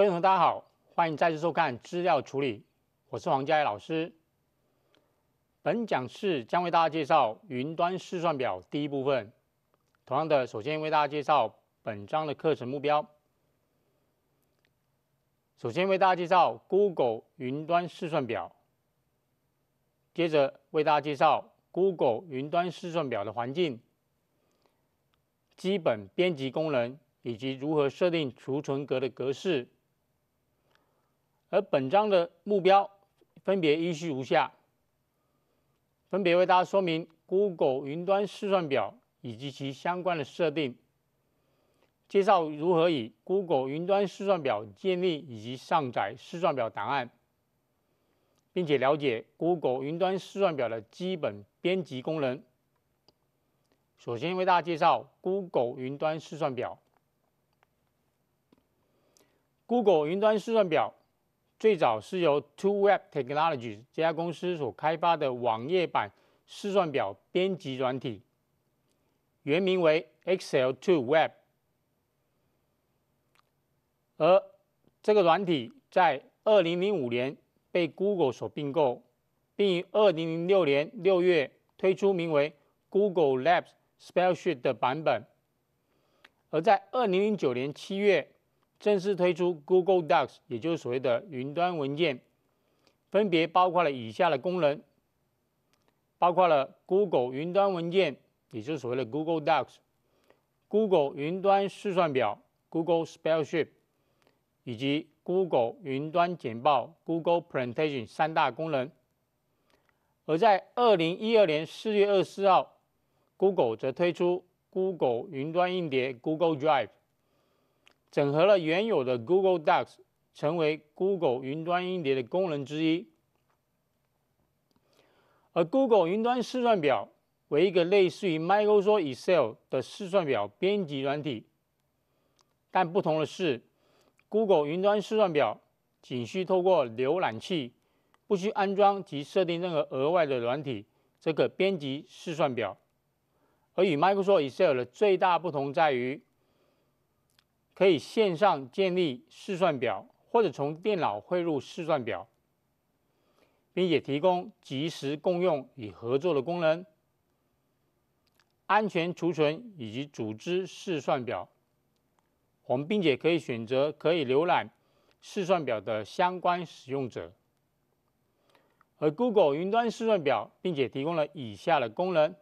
各位同学，大家好，欢迎再次收看资料处理。我是黄佳怡老师。本讲次将为大家介绍云端试算表第一部分。同样的，首先为大家介绍本章的课程目标。首先为大家介绍 Google 云端试算表，接着为大家介绍 Google 云端试算表的环境、基本编辑功能以及如何设定储存格的格式。而本章的目标分别依序如下：分别为大家说明 Google 云端试算表以及其相关的设定，介绍如何以 Google 云端试算表建立以及上载试算表档案，并且了解 Google 云端试算表的基本编辑功能。首先为大家介绍 Google 云端试算表。Google 云端试算表。最早是由 Two Web Technologies 这家公司所开发的网页版试算表编辑软体，原名为 Excel Two Web，而这个软体在二零零五年被 Google 所并购，并于二零零六年六月推出名为 Google Labs s p e a l s h e e t 的版本，而在二零零九年七月。正式推出 Google Docs，也就是所谓的云端文件，分别包括了以下的功能：包括了 Google 云端文件，也就是所谓的 Google Docs；Google 云端试算表 Google Spreadsheet；以及 Google 云端简报 Google Presentation 三大功能。而在二零一二年四月二十四号，Google 则推出 Google 云端硬碟 Google Drive。整合了原有的 Google Docs，成为 Google 云端音碟的功能之一。而 Google 云端试算表为一个类似于 Microsoft Excel 的试算表编辑软体，但不同的是，Google 云端试算表仅需透过浏览器，不需安装及设定任何额外的软体，则可编辑试算表。而与 Microsoft Excel 的最大不同在于。可以线上建立试算表，或者从电脑汇入试算表，并且提供即时共用与合作的功能、安全储存以及组织试算表。我们并且可以选择可以浏览试算表的相关使用者。而 Google 云端试算表，并且提供了以下的功能，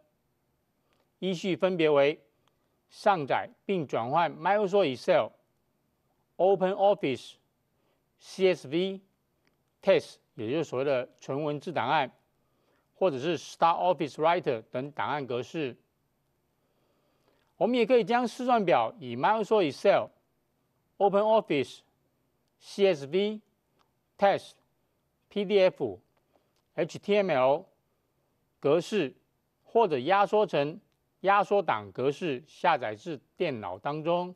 依序分别为。上载并转换 Microsoft Excel、OpenOffice、CSV、Text，也就是所谓的纯文字档案，或者是 StarOffice Writer 等档案格式。我们也可以将试算表以 Microsoft Excel、OpenOffice、CSV、Text、PDF、HTML 格式，或者压缩成。压缩档格式下载至电脑当中，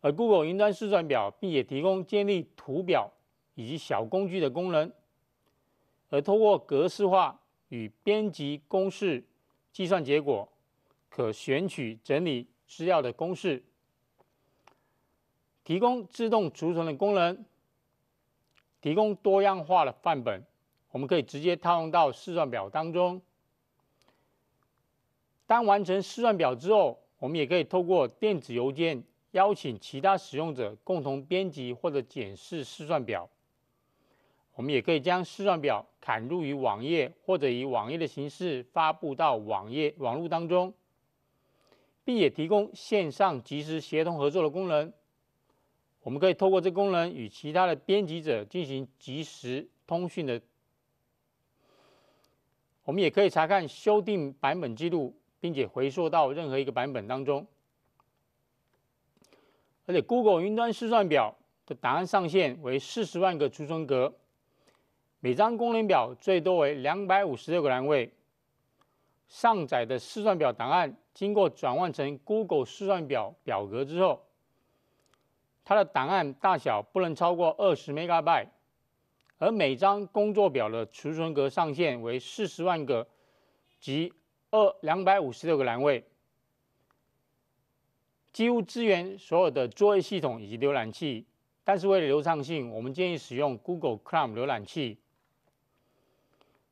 而 Google 云端试算表并也提供建立图表以及小工具的功能，而通过格式化与编辑公式计算结果，可选取整理资料的公式，提供自动储存的功能，提供多样化的范本，我们可以直接套用到试算表当中。当完成试算表之后，我们也可以透过电子邮件邀请其他使用者共同编辑或者检视试算表。我们也可以将试算表砍入于网页或者以网页的形式发布到网页网络当中，并也提供线上即时协同合作的功能。我们可以透过这功能与其他的编辑者进行即时通讯的。我们也可以查看修订版本记录。并且回溯到任何一个版本当中。而且，Google 云端试算表的档案上限为四十万个储存格，每张功能表最多为两百五十六个栏位。上载的试算表档案经过转换成 Google 试算表表格之后，它的档案大小不能超过二十 megabyte，而每张工作表的储存格上限为四十万个，即。二两百五十六个栏位，几乎支援所有的作业系统以及浏览器，但是为了流畅性，我们建议使用 Google Chrome 浏览器。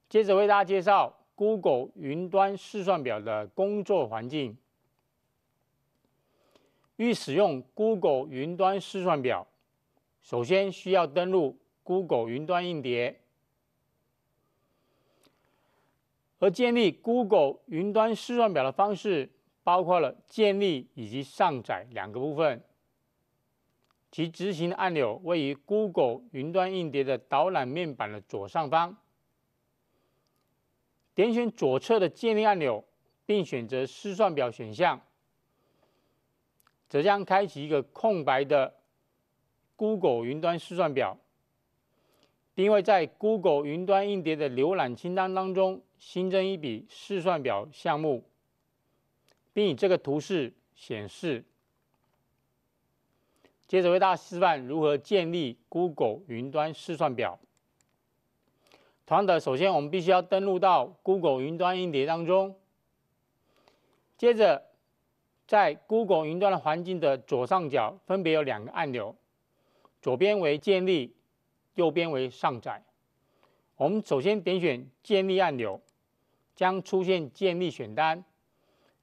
接着为大家介绍 Google 云端试算表的工作环境。欲使用 Google 云端试算表，首先需要登录 Google 云端硬碟。而建立 Google 云端试算表的方式，包括了建立以及上载两个部分。其执行按钮位于 Google 云端硬碟的导览面板的左上方。点选左侧的建立按钮，并选择试算表选项，则将开启一个空白的 Google 云端试算表。定位在 Google 云端硬碟的浏览清单当中。新增一笔试算表项目，并以这个图示显示。接着为大家示范如何建立 Google 云端试算表。同样的，首先我们必须要登录到 Google 云端硬碟当中。接着，在 Google 云端的环境的左上角分别有两个按钮，左边为建立，右边为上载。我们首先点选建立按钮。将出现建立选单，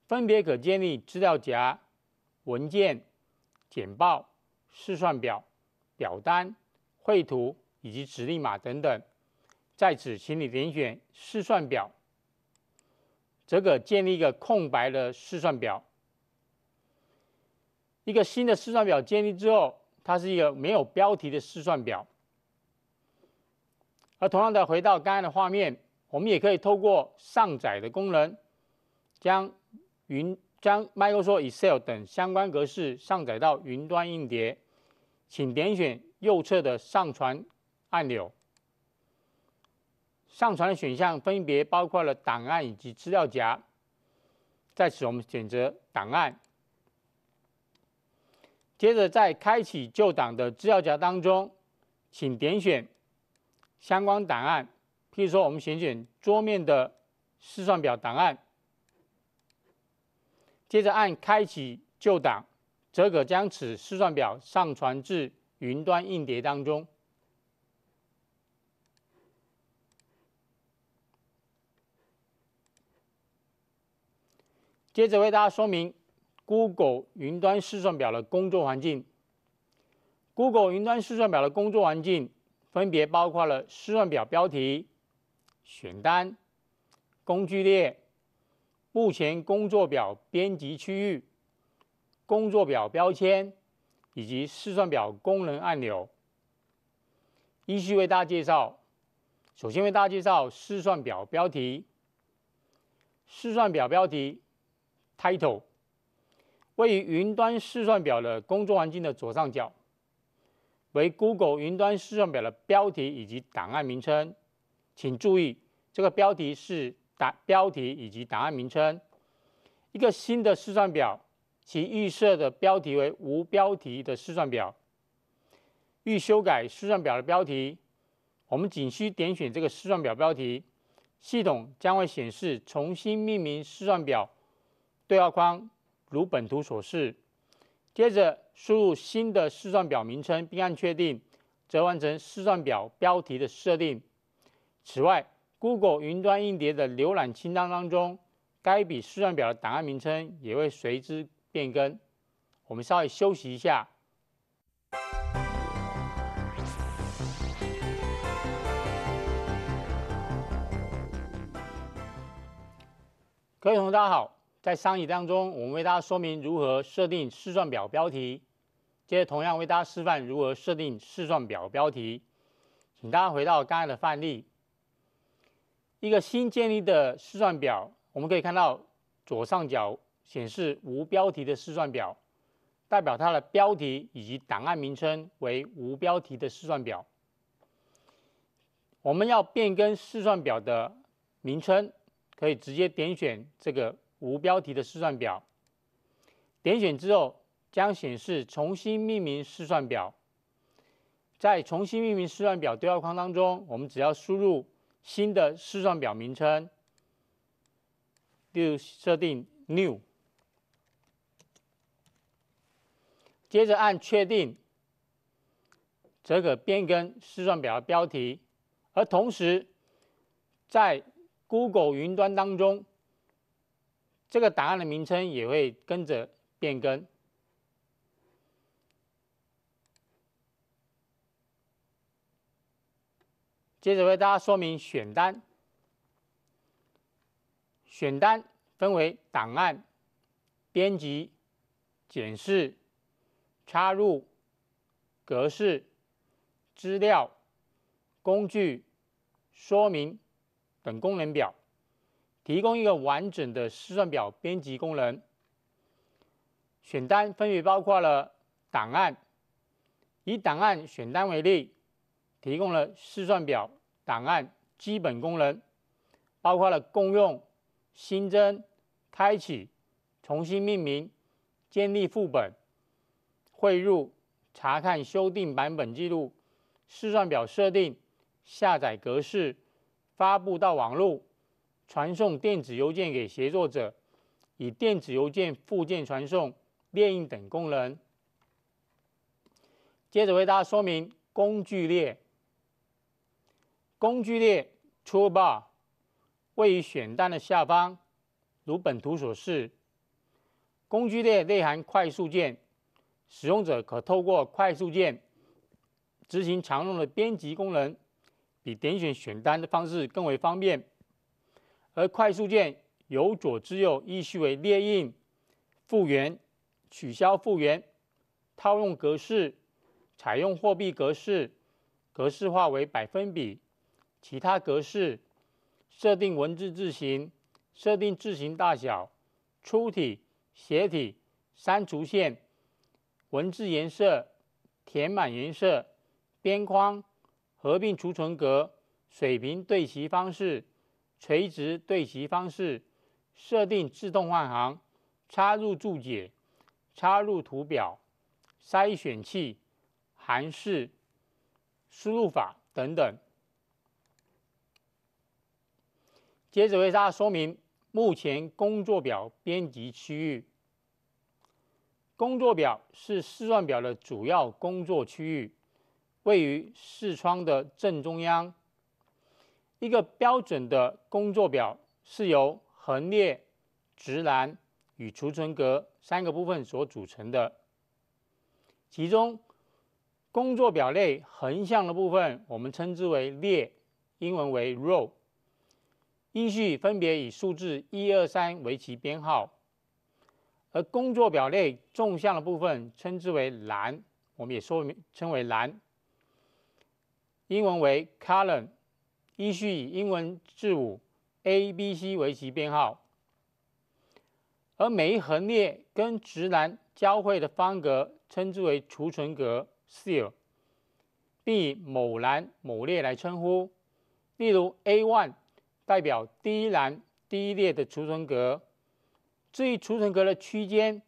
分别可建立资料夹、文件、简报、试算表、表单、绘图以及指令码等等。在此，请你点选试算表，则可建立一个空白的试算表。一个新的试算表建立之后，它是一个没有标题的试算表。而同样的，回到刚才的画面。我们也可以透过上载的功能，将云将 Microsoft Excel 等相关格式上载到云端硬碟，请点选右侧的上传按钮。上传的选项分别包括了档案以及资料夹，在此我们选择档案。接着在开启旧档的资料夹当中，请点选相关档案。譬如说，我们选选桌面的“试算表”档案，接着按“开启旧档”，则可将此试算表上传至云端硬碟当中。接着为大家说明 Google 云端试算表的工作环境。Google 云端试算表的工作环境分别包括了试算表标题。选单、工具列、目前工作表编辑区域、工作表标签以及试算表功能按钮，依序为大家介绍。首先为大家介绍试算表标题。试算表标题 （Title） 位于云端试算表的工作环境的左上角，为 Google 云端试算表的标题以及档案名称。请注意，这个标题是答标题以及档案名称。一个新的试算表，其预设的标题为“无标题”的试算表。欲修改试算表的标题，我们仅需点选这个试算表标题，系统将会显示“重新命名试算表”对话框，如本图所示。接着输入新的试算表名称，并按确定，则完成试算表标题的设定。此外，Google 云端硬碟的浏览清单当中，该笔试算表的档案名称也会随之变更。我们稍微休息一下。各位同学，大家好。在上一当中，我们为大家说明如何设定试算表标题。接着，同样为大家示范如何设定试算表标题。请大家回到刚才的范例。一个新建立的试算表，我们可以看到左上角显示无标题的试算表，代表它的标题以及档案名称为无标题的试算表。我们要变更试算表的名称，可以直接点选这个无标题的试算表，点选之后将显示重新命名试算表，在重新命名试算表对话框当中，我们只要输入。新的视算表名称，就设定 “new”，接着按确定，则可变更视算表的标题，而同时在 Google 云端当中，这个档案的名称也会跟着变更。接着为大家说明选单。选单分为档案、编辑、检视、插入、格式、资料、工具、说明等功能表，提供一个完整的试算表编辑功能。选单分别包括了档案。以档案选单为例。提供了试算表档案基本功能，包括了共用、新增、开启、重新命名、建立副本、汇入、查看修订版本记录、试算表设定、下载格式、发布到网络、传送电子邮件给协作者、以电子邮件附件传送、列印等功能。接着为大家说明工具列。工具列 （Toolbar） 位于选单的下方，如本图所示。工具列内含快速键，使用者可透过快速键执行常用的编辑功能，比点选选单的方式更为方便。而快速键由左至右依次为：列印、复原、取消复原、套用格式、采用货币格式、格式化为百分比。其他格式，设定文字字形，设定字形大小，粗体、斜体、删除线，文字颜色、填满颜色、边框，合并储存格，水平对齐方式、垂直对齐方式，设定自动换行，插入注解，插入图表，筛选器，函式输入法等等。接着为大家说明目前工作表编辑区域。工作表是试算表的主要工作区域，位于视窗的正中央。一个标准的工作表是由横列、直栏与储存格三个部分所组成的。其中，工作表内横向的部分我们称之为列，英文为 row。英序分别以数字一二三为其编号，而工作表内纵向的部分称之为栏，我们也说称为栏，英文为 column。英序以英文字母 A、B、C 为其编号，而每一横列跟直栏交汇的方格称之为储存格 s e a l 并以某栏某列来称呼，例如 a one。代表第一栏第一列的储存格，至于储存格的区间，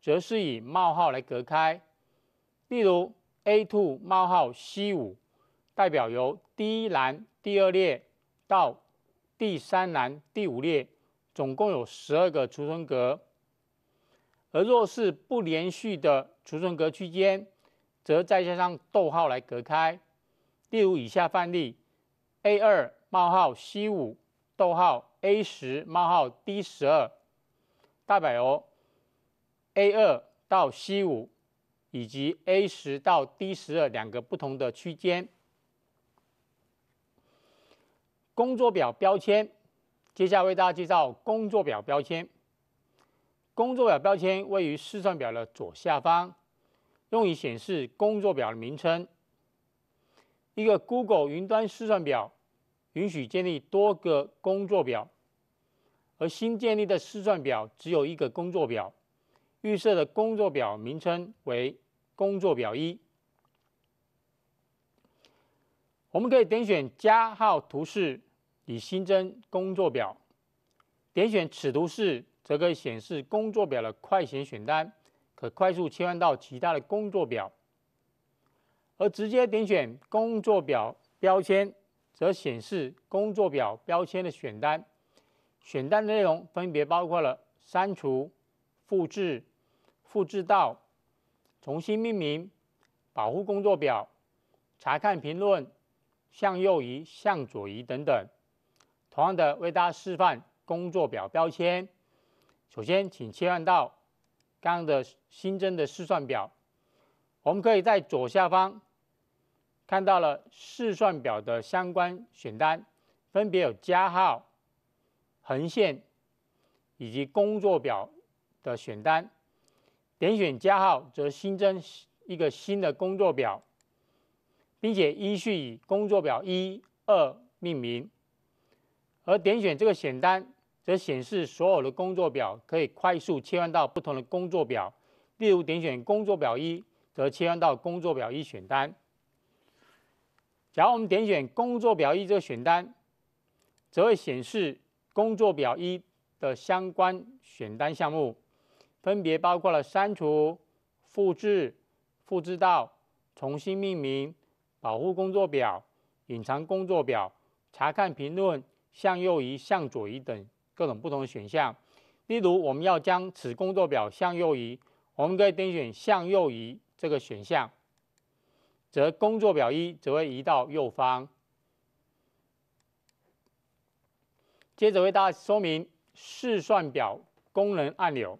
则是以冒号来隔开。例如 A2 冒号 C5，代表由第一栏第二列到第三栏第五列，总共有十二个储存格。而若是不连续的储存格区间，则再加上逗号来隔开。例如以下范例：A2 冒号 C5。逗号 A 十冒号 D 十二，代表由 A 二到 C 五，以及 A 十到 D 十二两个不同的区间。工作表标签，接下来为大家介绍工作表标签。工作表标签位于试算表的左下方，用于显示工作表的名称。一个 Google 云端试算表。允许建立多个工作表，而新建立的试算表只有一个工作表。预设的工作表名称为“工作表一”。我们可以点选加号图示以新增工作表，点选此图示则可以显示工作表的快显选单，可快速切换到其他的工作表。而直接点选工作表标签。则显示工作表标签的选单，选单的内容分别包括了删除、复制、复制到、重新命名、保护工作表、查看评论、向右移、向左移等等。同样的为大家示范工作表标签。首先，请切换到刚刚的新增的试算表，我们可以在左下方。看到了试算表的相关选单，分别有加号、横线，以及工作表的选单。点选加号则新增一个新的工作表，并且依序以工作表一二命名。而点选这个选单，则显示所有的工作表，可以快速切换到不同的工作表。例如，点选工作表一，则切换到工作表一选单。假如我们点选工作表一这个选单，则会显示工作表一的相关选单项目，分别包括了删除、复制、复制到、重新命名、保护工作表、隐藏工作表、查看评论、向右移、向左移等各种不同的选项。例如，我们要将此工作表向右移，我们可以点选向右移这个选项。则工作表一则会移到右方。接着为大家说明试算表功能按钮。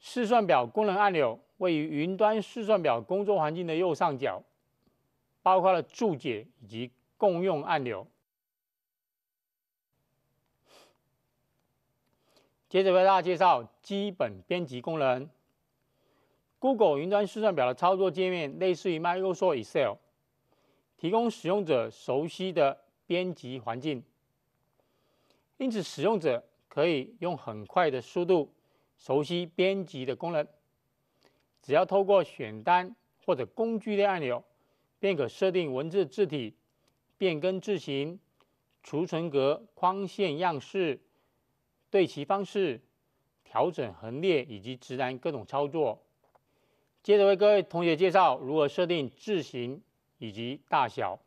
试算表功能按钮位于云端试算表工作环境的右上角，包括了注解以及共用按钮。接着为大家介绍基本编辑功能。Google 云端试算表的操作界面类似于 Microsoft Excel，提供使用者熟悉的编辑环境，因此使用者可以用很快的速度熟悉编辑的功能。只要透过选单或者工具类按钮，便可设定文字字体、变更字型、储存格框线样式、对齐方式、调整横列以及直栏各种操作。接着为各位同学介绍如何设定字形以及大小。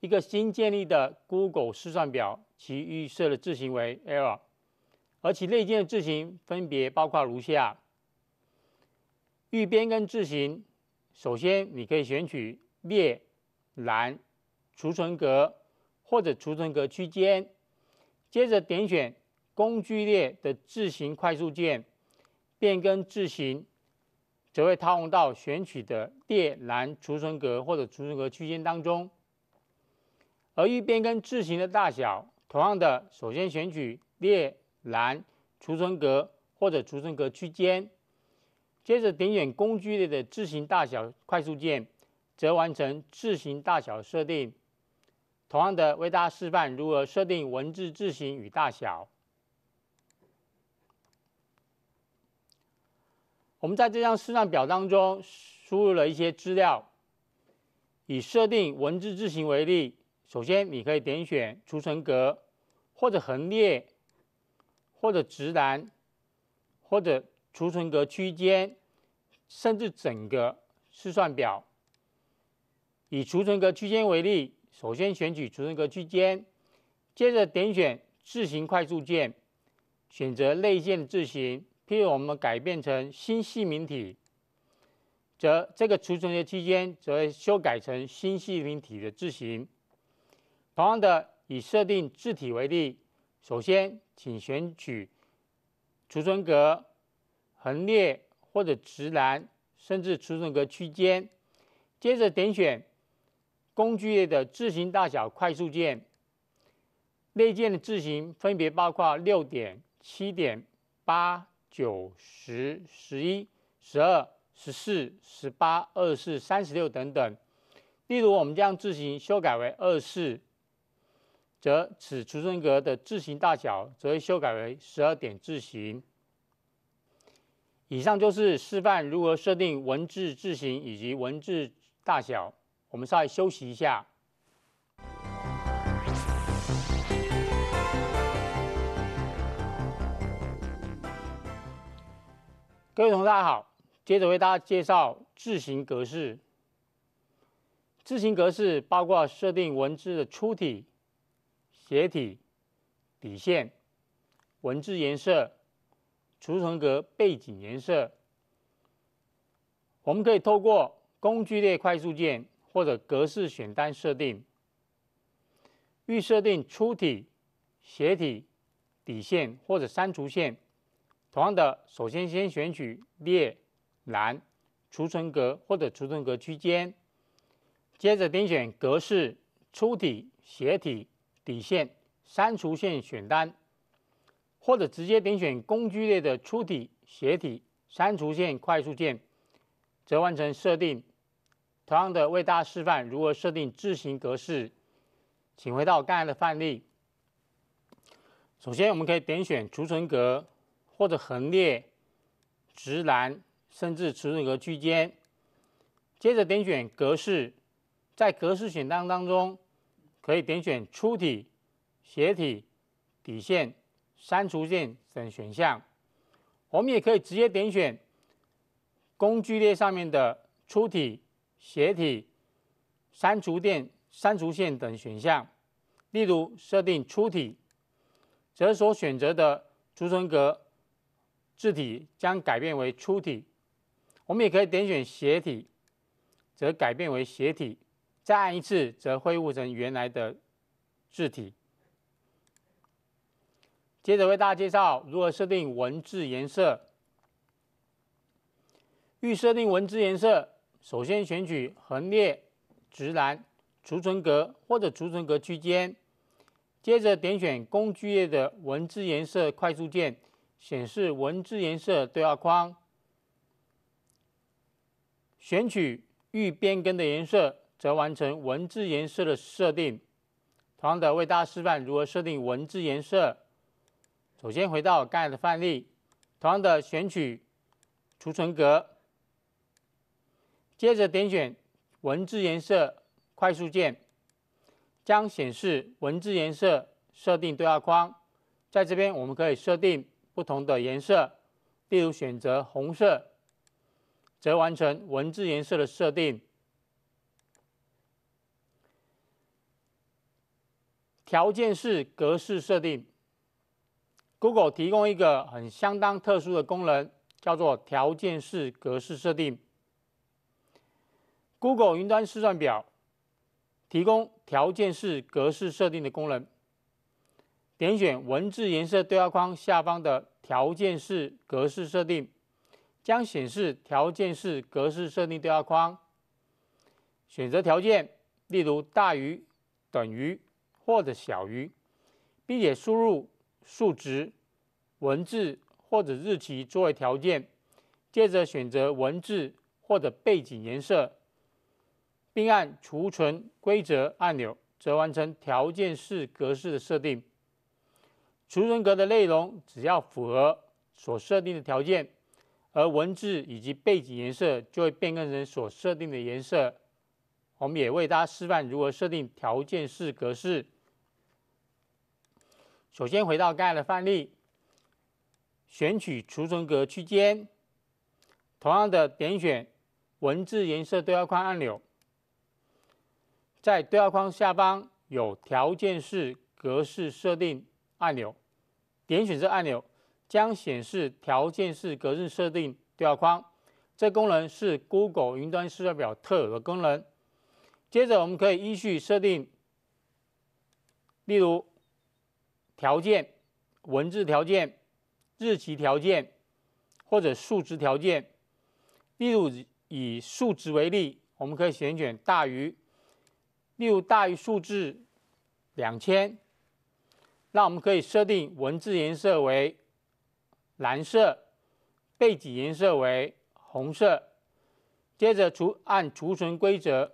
一个新建立的 Google 试算表，其预设的字形为 L，而其内建的字形分别包括如下：预变更字形，首先你可以选取列、栏、储存格或者储存格区间，接着点选工具列的字形快速键，变更字形。则会套用到选取的列、栏、储存格或者储存格区间当中。而欲变更字形的大小，同样的，首先选取列、栏、储存格或者储存格区间，接着点选工具类的字形大小快速键，则完成字形大小设定。同样的，为大家示范如何设定文字字形与大小。我们在这张试算表当中输入了一些资料。以设定文字字形为例，首先你可以点选储存格，或者横列，或者直栏，或者储存格区间，甚至整个试算表。以储存格区间为例，首先选取储存格区间，接着点选字形快速键，选择内建字形。譬如我们改变成新细明体，则这个储存的区间则会修改成新细明体的字形。同样的，以设定字体为例，首先请选取储存格、横列或者直栏，甚至储存格区间，接着点选工具列的字形大小快速键。内建的字形分别包括六点、七点、八。九十、十一、十二、十四、十八、二十四、三十六等等。例如，我们将字形修改为二四，则此储存格的字形大小则会修改为十二点字形。以上就是示范如何设定文字字形以及文字大小。我们稍微休息一下。各位同学大家好。接着为大家介绍字形格式。字形格式包括设定文字的粗体、斜体、底线、文字颜色、储存格背景颜色。我们可以透过工具列快速键或者格式选单设定预设定粗体、斜体、底线或者删除线。同样的，首先先选取列、栏、储存格或者储存格区间，接着点选格式、粗体、斜体、底线、删除线选单，或者直接点选工具列的粗体、斜体、删除线快速键，则完成设定。同样的，为大家示范如何设定字型格式，请回到刚才的范例，首先我们可以点选储存格。或者横列、直栏，甚至储存格区间。接着点选格式，在格式选项当中，可以点选粗体、斜体、底线、删除线等选项。我们也可以直接点选工具列上面的粗体、斜体、删除键、删除线等选项。例如，设定粗体，则所选择的储存格。字体将改变为粗体，我们也可以点选斜体，则改变为斜体，再按一次则恢复成原来的字体。接着为大家介绍如何设定文字颜色。预设定文字颜色，首先选取横列、直栏、储存格或者储存格区间，接着点选工具页的文字颜色快速键。显示文字颜色对话框，选取预变更的颜色，则完成文字颜色的设定。同样的，为大家示范如何设定文字颜色。首先回到刚才的范例，同样的，选取储存格，接着点选文字颜色快速键，将显示文字颜色设定对话框。在这边，我们可以设定。不同的颜色，例如选择红色，则完成文字颜色的设定。条件式格式设定，Google 提供一个很相当特殊的功能，叫做条件式格式设定。Google 云端试算表提供条件式格式设定的功能。点选文字颜色对话框下方的条件式格式设定，将显示条件式格式设定对话框。选择条件，例如大于、等于或者小于，并且输入数值、文字或者日期作为条件。接着选择文字或者背景颜色，并按储存规则按钮，则完成条件式格式的设定。储存格的内容只要符合所设定的条件，而文字以及背景颜色就会变更成所设定的颜色。我们也为大家示范如何设定条件式格式。首先回到刚才的范例，选取储存格区间，同样的点选文字颜色对话框按钮，在对话框下方有条件式格式设定按钮。点选这按钮，将显示条件式格式设定对话框。这功能是 Google 云端式表特有的功能。接着，我们可以依序设定，例如条件、文字条件、日期条件，或者数值条件。例如以数值为例，我们可以选选大于，例如大于数字两千。那我们可以设定文字颜色为蓝色，背景颜色为红色。接着除按储存规则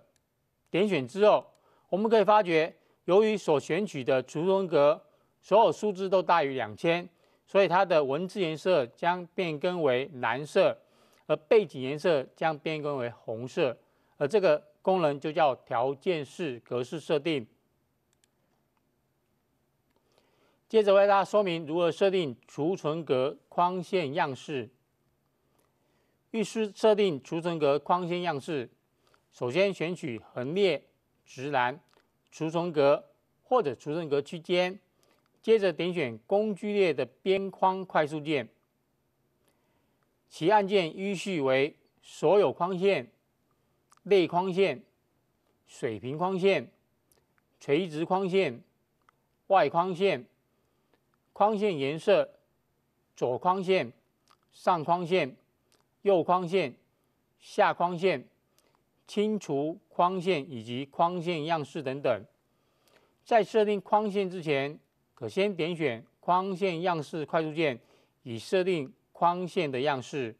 点选之后，我们可以发觉，由于所选取的储存格所有数字都大于两千，所以它的文字颜色将变更为蓝色，而背景颜色将变更为红色。而这个功能就叫条件式格式设定。接着为大家说明如何设定储存格框线样式。预设设定储存格框线样式，首先选取横列、直栏、储存格或者储存格区间，接着点选工具列的边框快速键，其按键依序为所有框线、内框线、水平框线、垂直框线、外框线。框线颜色、左框线、上框线、右框线、下框线、清除框线以及框线样式等等。在设定框线之前，可先点选框线样式快速键，以设定框线的样式。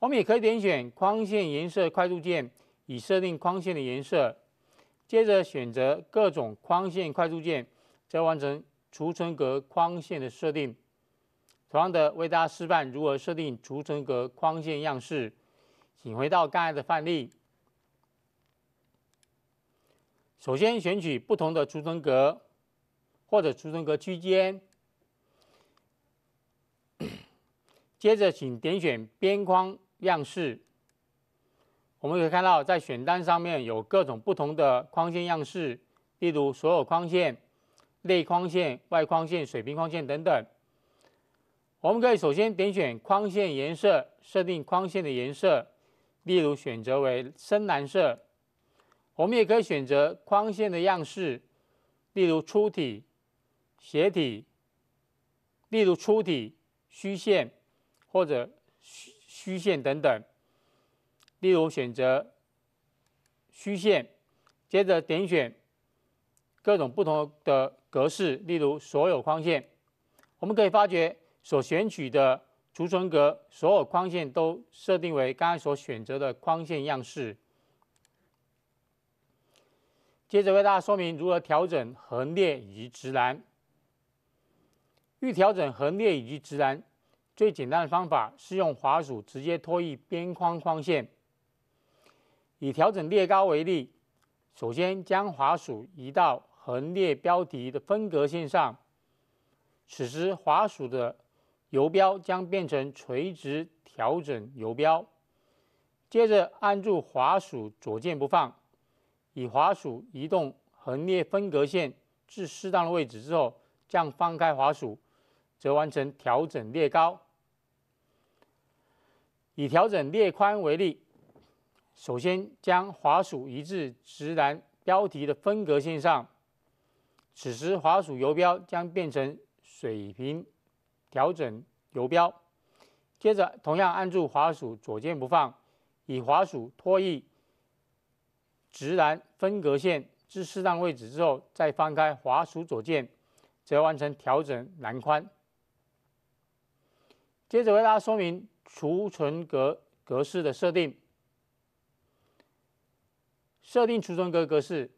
我们也可以点选框线颜色快速键，以设定框线的颜色。接着选择各种框线快速键，则完成。储存格框线的设定，同样的为大家示范如何设定储存格框线样式。请回到刚才的范例，首先选取不同的储存格或者储存格区间，接着请点选边框样式。我们可以看到，在选单上面有各种不同的框线样式，例如所有框线。内框线、外框线、水平框线等等，我们可以首先点选框线颜色，设定框线的颜色，例如选择为深蓝色。我们也可以选择框线的样式，例如粗体、斜体，例如粗体、虚线或者虚虚线等等。例如选择虚线，接着点选。各种不同的格式，例如所有框线，我们可以发觉所选取的储存格所有框线都设定为刚才所选择的框线样式。接着为大家说明如何调整横列以及直栏。欲调整横列以及直栏，最简单的方法是用滑鼠直接拖一边框框线。以调整列高为例，首先将滑鼠移到。横列标题的分隔线上，此时滑鼠的游标将变成垂直调整游标。接着按住滑鼠左键不放，以滑鼠移动横列分隔线至适当的位置之后，将放开滑鼠，则完成调整列高。以调整列宽为例，首先将滑鼠移至直栏标题的分隔线上。此时，滑鼠游标将变成水平调整游标。接着，同样按住滑鼠左键不放，以滑鼠拖曳直栏分隔线至适当位置之后，再翻开滑鼠左键，则完成调整栏宽。接着为大家说明储存格格式的设定。设定储存格格式。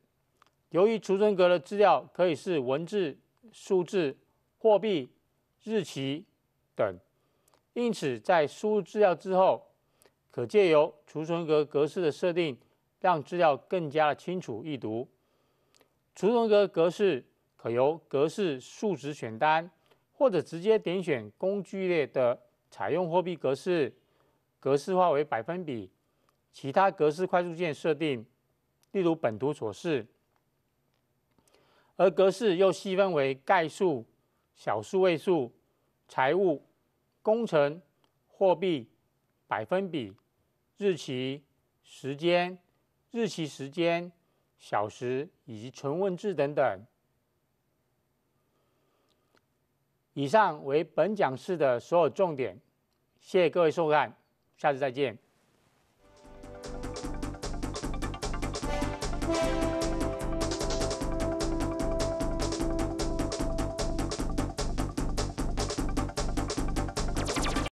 由于储存格的资料可以是文字、数字、货币、日期等，因此在输入资料之后，可借由储存格格式的设定，让资料更加清楚易读。储存格格式可由格式数值选单，或者直接点选工具列的“采用货币格式”、“格式化为百分比”、“其他格式快速键”设定，例如本图所示。而格式又细分为概数、小数位数、财务、工程、货币、百分比、日期、时间、日期时间、小时以及纯文字等等。以上为本讲师的所有重点，谢谢各位收看，下次再见。